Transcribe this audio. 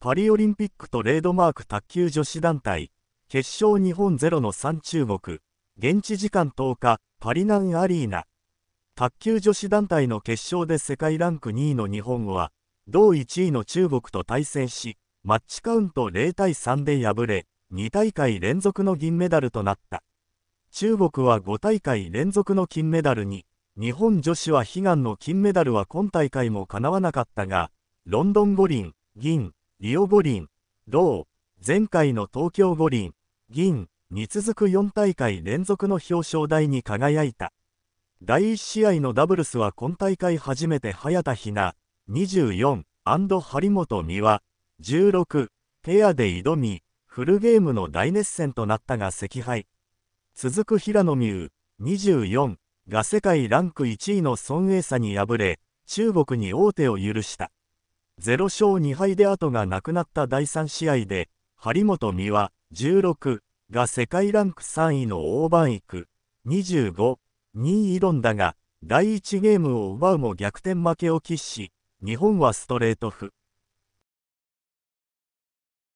パリオリンピックとレードマーク卓球女子団体、決勝日本ゼロの3中国、現地時間10日、パリナンアリーナ。卓球女子団体の決勝で世界ランク2位の日本は、同1位の中国と対戦し、マッチカウント0対3で敗れ、2大会連続の銀メダルとなった。中国は5大会連続の金メダルに、日本女子は悲願の金メダルは今大会も叶わなかったが、ロンドン五輪、銀、リオ五輪、銅、前回の東京五輪、銀に続く4大会連続の表彰台に輝いた。第1試合のダブルスは今大会初めて早田ひな、24、張本美和、16、ペアで挑み、フルゲームの大熱戦となったが惜敗。続く平野美宇、24が世界ランク1位の孫エイサに敗れ、中国に王手を許した。0勝2敗で後がなくなった第3試合で、張本美和16が世界ランク3位の大番育25、2位挑んだが、第1ゲームを奪うも逆転負けを喫し、日本はストレート負